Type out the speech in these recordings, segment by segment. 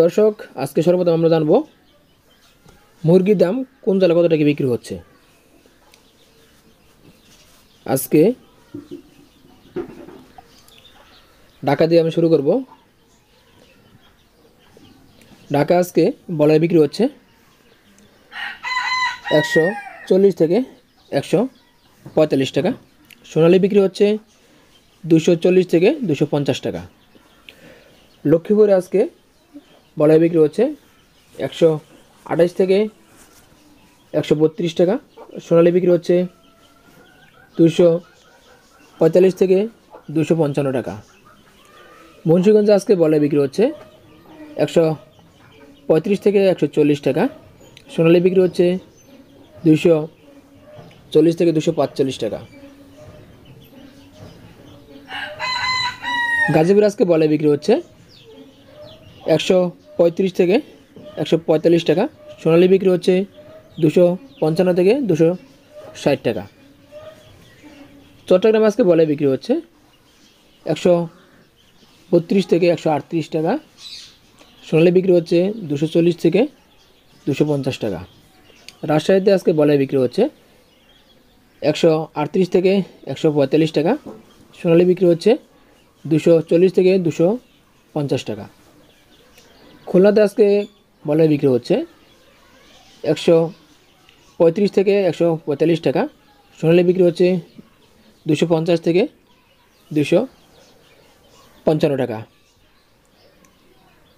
দর্শক আজকে সর্বপ্রথম আমরা জানবো মুরগির দাম কোন জেলা কত টাকা বিক্রি হচ্ছে আজকে ঢাকা দিয়ে আমি শুরু করব ঢাকা আজকে বলায় বিক্রি হচ্ছে একশো চল্লিশ থেকে একশো পঁয়তাল্লিশ টাকা সোনালি বিক্রি হচ্ছে দুশো চল্লিশ থেকে দুশো পঞ্চাশ টাকা লক্ষ্মীপুরে আজকে বলয় বিক্রি হচ্ছে একশো আঠাশ থেকে একশো বত্রিশ টাকা সোনালি বিক্রি হচ্ছে দুশো পঁয়তাল্লিশ থেকে দুশো পঞ্চান্ন টাকা মুন্সীগঞ্জ আজকে বলয় বিক্রি হচ্ছে একশো পঁয়ত্রিশ থেকে একশো চল্লিশ টাকা সোনালি বিক্রি হচ্ছে দুশো চল্লিশ থেকে দুশো পাঁচচল্লিশ টাকা গাজীপুর আজকে বলে বিক্রি হচ্ছে একশো পঁয়ত্রিশ থেকে একশো পঁয়তাল্লিশ টাকা সোনালি বিক্রি হচ্ছে দুশো পঞ্চান্ন থেকে দুশো ষাট টাকা চট্টগ্রাম আজকে বলে বিক্রি হচ্ছে একশো বত্রিশ থেকে একশো আটত্রিশ টাকা সোনালি বিক্রি হচ্ছে দুশো চল্লিশ থেকে দুশো পঞ্চাশ টাকা রাজশাহীতে আজকে বলে বিক্রি হচ্ছে একশো আটত্রিশ থেকে একশো পঁয়তাল্লিশ টাকা সোনালি বিক্রি হচ্ছে দুশো চল্লিশ থেকে দুশো পঞ্চাশ টাকা খুলনাতে আজকে বলয় বিক্রি হচ্ছে একশো পঁয়ত্রিশ থেকে একশো পঁয়তাল্লিশ টাকা সোনালি বিক্রি হচ্ছে দুশো পঞ্চাশ থেকে দুশো পঞ্চান্ন টাকা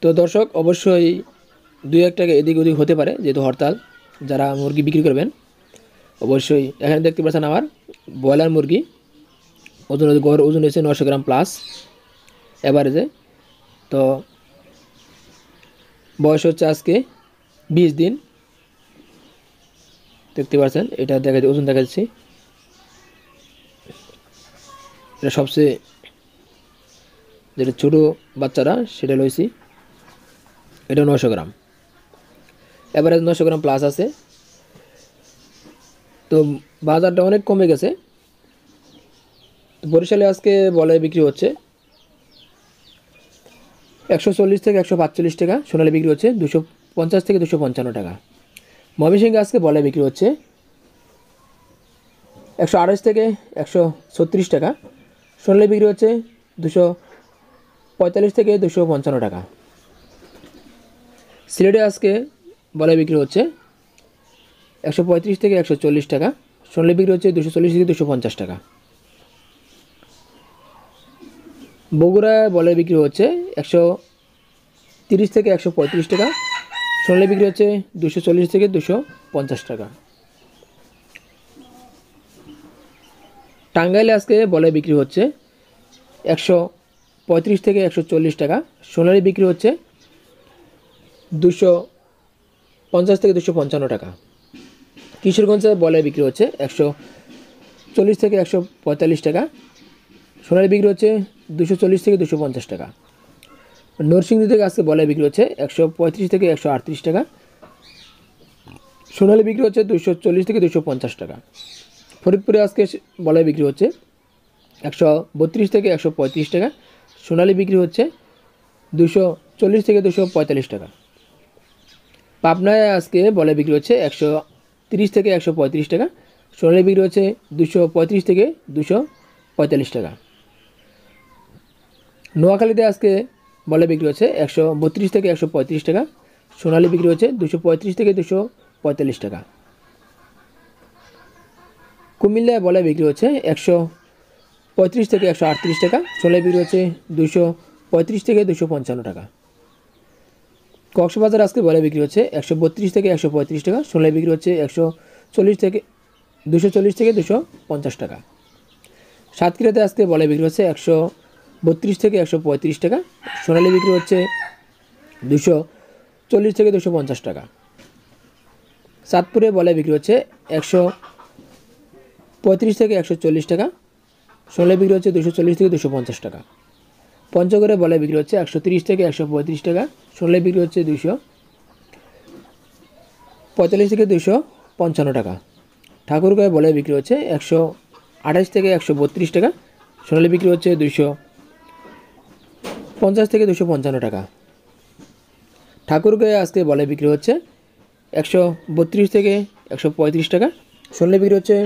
তো দর্শক অবশ্যই দুই এক টাকা এদিক ওদিক হতে পারে যেহেতু হরতাল যারা মুরগি বিক্রি করবেন অবশ্যই এখানে দেখতে পাচ্ছেন আমার ব্রয়লার মুরগি ওজন গড় ওজন হয়েছে নশো গ্রাম প্লাস অ্যাভারেজে তো বয়স হচ্ছে আজকে বিশ দিন দেখতে পাচ্ছেন এটা দেখা যাচ্ছে ওজন দেখা যাচ্ছে এটা সবচেয়ে যেটা ছোটো বাচ্চারা সেটা লইছি এটা নশো গ্রাম এভারেজ নশো গ্রাম প্লাস আছে তো বাজারটা অনেক কমে গেছে বরিশালে আজকে বলে বিক্রি হচ্ছে একশো চল্লিশ থেকে একশো পাঁচচল্লিশ টাকা সোনালি বিক্রি হচ্ছে দুশো পঞ্চাশ থেকে দুশো পঞ্চান্ন টাকা ময়মনসিংহে আজকে বলে বিক্রি হচ্ছে একশো আড়াইশ থেকে একশো ছত্রিশ টাকা সোনালি বিক্রি হচ্ছে দুশো পঁয়তাল্লিশ থেকে দুশো পঞ্চান্ন টাকা সিলেটে আজকে বলে বিক্রি হচ্ছে একশো পঁয়ত্রিশ থেকে একশো চল্লিশ টাকা সোনালি বিক্রি হচ্ছে দুশো চল্লিশ থেকে দুশো পঞ্চাশ টাকা বগুড়ায় বলের বিক্রি হচ্ছে একশো তিরিশ থেকে একশো পঁয়ত্রিশ টাকা সোনালি বিক্রি হচ্ছে দুশো চল্লিশ থেকে দুশো পঞ্চাশ টাকা টাঙ্গাইলে আজকে বলে বিক্রি হচ্ছে একশো পঁয়ত্রিশ থেকে একশো চল্লিশ টাকা সোনালি বিক্রি হচ্ছে দুশো পঞ্চাশ থেকে দুশো পঞ্চান্ন টাকা কিশোরগঞ্জে বলে বিক্রি হচ্ছে একশো চল্লিশ থেকে একশো পঁয়তাল্লিশ টাকা সোনালি বিক্রি হচ্ছে দুশো চল্লিশ থেকে দুশো পঞ্চাশ টাকা নরসিংদী থেকে আজকে বলে বিক্রি হচ্ছে একশো পঁয়ত্রিশ থেকে একশো আটত্রিশ টাকা সোনালি বিক্রি হচ্ছে দুশো চল্লিশ থেকে দুশো পঞ্চাশ টাকা ফরিদপুরে আজকে বলে বিক্রি হচ্ছে একশো বত্রিশ থেকে একশো পঁয়ত্রিশ টাকা সোনালি বিক্রি হচ্ছে দুশো চল্লিশ থেকে দুশো পঁয়তাল্লিশ টাকা পাবনায় আজকে বলে বিক্রি হচ্ছে একশো তিরিশ থেকে একশো পঁয়ত্রিশ টাকা সোনালি বিক্রি হচ্ছে দুশো পঁয়ত্রিশ থেকে দুশো পঁয়তাল্লিশ টাকা নোয়াখালীতে আজকে বলে বিক্রি হচ্ছে একশো বত্রিশ থেকে একশো পঁয়ত্রিশ টাকা সোনালি বিক্রি হচ্ছে দুশো পঁয়ত্রিশ থেকে দুশো পঁয়তাল্লিশ টাকা কুমিল্লায় বলে বিক্রি হচ্ছে একশো পঁয়ত্রিশ থেকে একশো আটত্রিশ টাকা সোনালি বিক্রি হচ্ছে দুশো পঁয়ত্রিশ থেকে দুশো পঞ্চান্ন টাকা কক্সবাজার আজকে বলে বিক্রি হচ্ছে একশো বত্রিশ থেকে একশো পঁয়ত্রিশ টাকা সোনালি বিক্রি হচ্ছে একশো চল্লিশ থেকে দুশো চল্লিশ থেকে দুশো পঞ্চাশ টাকা সাতক্ষীরাতে আজকে বলে বিক্রি হচ্ছে একশো বত্রিশ থেকে একশো পঁয়ত্রিশ টাকা সোনালি বিক্রি হচ্ছে দুশো চল্লিশ থেকে দুশো পঞ্চাশ টাকা চাঁদপুরে বলে বিক্রি হচ্ছে একশো পঁয়ত্রিশ থেকে একশো চল্লিশ টাকা সোনালি বিক্রি হচ্ছে দুশো চল্লিশ থেকে দুশো পঞ্চাশ টাকা পঞ্চগড়ে বলে বিক্রি হচ্ছে একশো তিরিশ থেকে একশো পঁয়ত্রিশ টাকা সোনালি বিক্রি হচ্ছে দুশো পঁয়তাল্লিশ থেকে দুশো পঞ্চান্ন টাকা ঠাকুরগাঁয়ে বলে বিক্রি হচ্ছে একশো আঠাশ থেকে একশো বত্রিশ টাকা সোনালি বিক্রি হচ্ছে দুশো পঞ্চাশ থেকে দুশো পঞ্চান্ন টাকা গায়ে আজকে বলে বিক্রি হচ্ছে একশো বত্রিশ থেকে একশো পঁয়ত্রিশ টাকা শুনলে বিক্রি হচ্ছে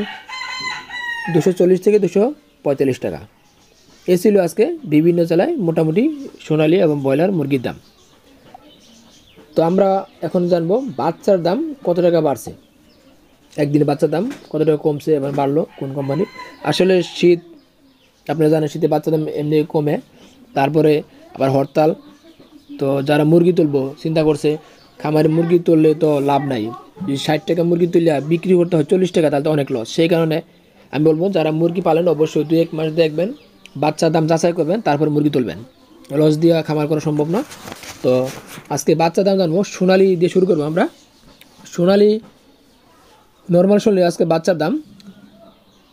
দুশো চল্লিশ থেকে দুশো পঁয়তাল্লিশ টাকা এ ছিল আজকে বিভিন্ন জেলায় মোটামুটি সোনালি এবং ব্রয়লার মুরগির দাম তো আমরা এখন জানবো বাচ্চার দাম কত টাকা বাড়ছে একদিনে বাচ্চার দাম কত টাকা কমছে এবার বাড়লো কোন কোম্পানির আসলে শীত আপনারা জানেন শীতে বাচ্চার দাম এমনি কমে তারপরে আবার হরতাল তো যারা মুরগি তুলবো চিন্তা করছে খামারে মুরগি তুললে তো লাভ নাই যদি ষাট টাকা মুরগি তুলে বিক্রি করতে হয় চল্লিশ টাকা তাহলে তো অনেক লস সেই কারণে আমি বলবো যারা মুরগি পালেন অবশ্যই দু এক মাস দেখবেন বাচ্চার দাম যাচাই করবেন তারপর মুরগি তুলবেন লস দিয়ে খামার করা সম্ভব না তো আজকে বাচ্চা দাম জানবো সোনালি দিয়ে শুরু করবো আমরা সোনালি নর্মাল শুনলে আজকে বাচ্চার দাম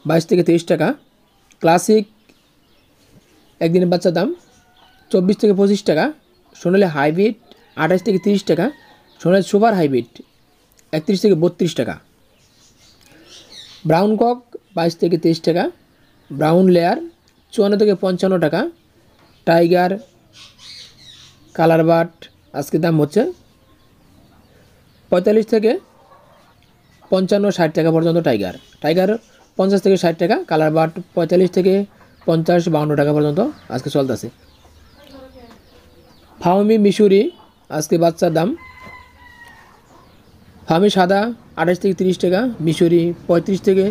বাইশ থেকে তেইশ টাকা ক্লাসিক একদিনের বাচ্চার দাম চব্বিশ থেকে পঁচিশ টাকা সোনালি হাইব্রিড আঠাশ থেকে তিরিশ টাকা সোনালি সুপার হাইব্রিড একত্রিশ থেকে বত্রিশ টাকা ব্রাউন কক বাইশ থেকে তেইশ টাকা ব্রাউন লেয়ার চুয়ান্ন থেকে পঞ্চান্ন টাকা টাইগার কালার বাট আজকে দাম হচ্ছে পঁয়তাল্লিশ থেকে পঞ্চান্ন ষাট টাকা পর্যন্ত টাইগার টাইগার পঞ্চাশ থেকে ষাট টাকা কালার বাট পঁয়তাল্লিশ থেকে পঞ্চাশ বাউন্ন টাকা পর্যন্ত আজকে চলতেছে ফাহমি মিশুরি আজকে বাচ্চার দাম ফাহমি সাদা আঠাশ থেকে তিরিশ টাকা মিশুরি পঁয়ত্রিশ থেকে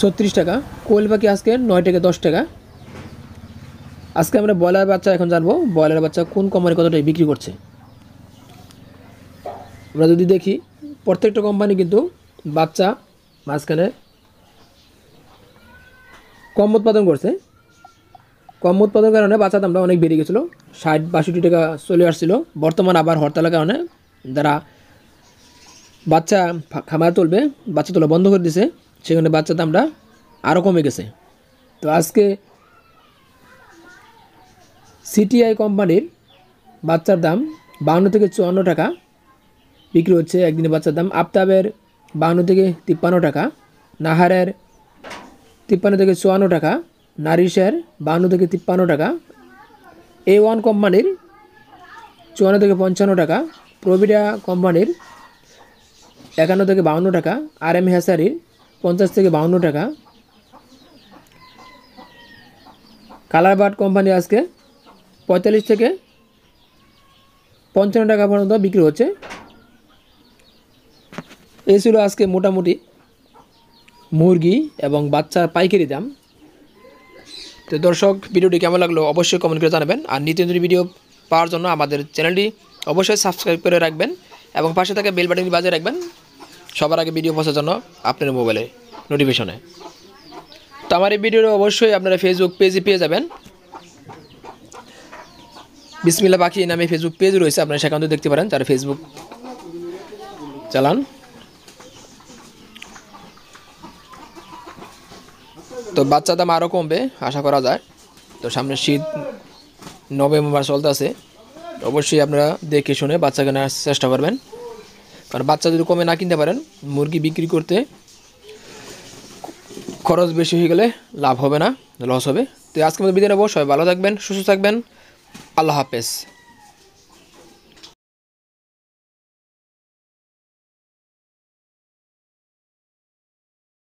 ছত্রিশ টাকা কোয়েল পাখি আজকে নয় থেকে দশ টাকা আজকে আমরা ব্রয়লার বাচ্চা এখন জানবো ব্রয়লার বাচ্চা কোন কোম্পানি কতটাই বিক্রি করছে আমরা যদি দেখি প্রত্যেকটা কোম্পানি কিন্তু বাচ্চা মাঝখানে কম উৎপাদন করছে কম উৎপাদনের কারণে বাচ্চা দামটা অনেক বেড়ে গেছিলো ষাট বাষট্টি টাকা চলে আসছিলো বর্তমান আবার হরতালের কারণে যারা বাচ্চা খামার তুলবে বাচ্চা তোলা বন্ধ করে দিছে সেখানে বাচ্চার দামটা আরও কমে গেছে তো আজকে সিটিআই কোম্পানির বাচ্চার দাম বাউন্ন থেকে চুয়ান্ন টাকা বিক্রি হচ্ছে একদিনে বাচ্চার দাম আফতাবের বাউন্ন থেকে তিপ্পান্ন টাকা নাহারের তিপ্পান্ন থেকে চুয়ান্ন টাকা নারী শেয়ার বাহান্ন থেকে তিপ্পান্ন টাকা এ ওয়ান কোম্পানির চুয়ান্ন থেকে পঞ্চান্ন টাকা প্রভিডা কোম্পানির একান্ন থেকে বাহান্ন টাকা আর এম হ্যাসারির পঞ্চাশ থেকে বাহান্ন টাকা কালার বার্ড কোম্পানি আজকে পঁয়তাল্লিশ থেকে পঞ্চান্ন টাকা পর্যন্ত বিক্রি হচ্ছে এই ছিল আজকে মোটামুটি মুরগি এবং বাচ্চার পাইকারি দাম তো দর্শক ভিডিওটি কেমন লাগলো অবশ্যই কমেন্ট করে জানাবেন আর নিত্য নতুন ভিডিও পাওয়ার জন্য আমাদের চ্যানেলটি অবশ্যই সাবস্ক্রাইব করে রাখবেন এবং পাশে থাকা বেল বাটনটি বাজিয়ে রাখবেন সবার আগে ভিডিও পোস্টের জন্য আপনার মোবাইলে নোটিফিকেশনে তো আমার এই ভিডিওটা অবশ্যই আপনারা ফেসবুক পেজে পেয়ে যাবেন বিসমিল্লা পাখি নামে ফেসবুক পেজ রয়েছে আপনারা সেখান থেকে দেখতে পারেন তার ফেসবুক চালান তো বাচ্চা দাম আরও কমবে আশা করা যায় তো সামনে শীত নভেম্বর চলতেছে অবশ্যই আপনারা দেখে শুনে বাচ্চা কেনার চেষ্টা করবেন কারণ বাচ্চা যদি কমে না কিনতে পারেন মুরগি বিক্রি করতে খরচ বেশি হয়ে গেলে লাভ হবে না লস হবে তো আজকে মধ্যে বিদায় নেবো সবাই ভালো থাকবেন সুস্থ থাকবেন আল্লাহ হাফেজ